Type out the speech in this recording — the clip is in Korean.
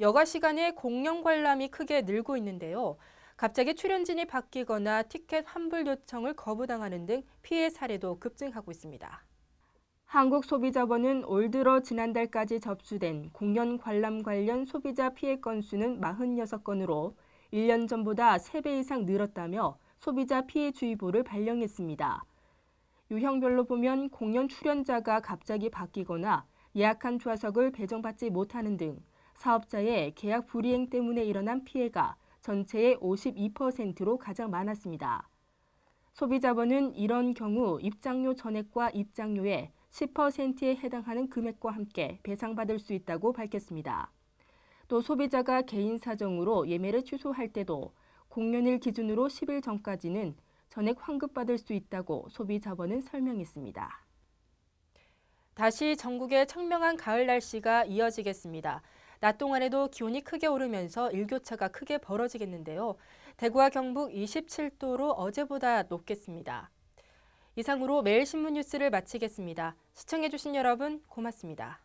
여가 시간에 공연 관람이 크게 늘고 있는데요. 갑자기 출연진이 바뀌거나 티켓 환불 요청을 거부당하는 등 피해 사례도 급증하고 있습니다. 한국소비자원은 올 들어 지난달까지 접수된 공연 관람 관련 소비자 피해 건수는 46건으로 1년 전보다 3배 이상 늘었다며 소비자 피해 주의보를 발령했습니다. 유형별로 보면 공연 출연자가 갑자기 바뀌거나 예약한 좌석을 배정받지 못하는 등 사업자의 계약 불이행 때문에 일어난 피해가 전체의 52%로 가장 많았습니다. 소비자본은 이런 경우 입장료 전액과 입장료의 10%에 해당하는 금액과 함께 배상받을 수 있다고 밝혔습니다. 또 소비자가 개인 사정으로 예매를 취소할 때도 공연일 기준으로 10일 전까지는 전액 환급받을 수 있다고 소비자본은 설명했습니다. 다시 전국의 청명한 가을 날씨가 이어지겠습니다. 낮 동안에도 기온이 크게 오르면서 일교차가 크게 벌어지겠는데요. 대구와 경북 27도로 어제보다 높겠습니다. 이상으로 매일신문 뉴스를 마치겠습니다. 시청해주신 여러분 고맙습니다.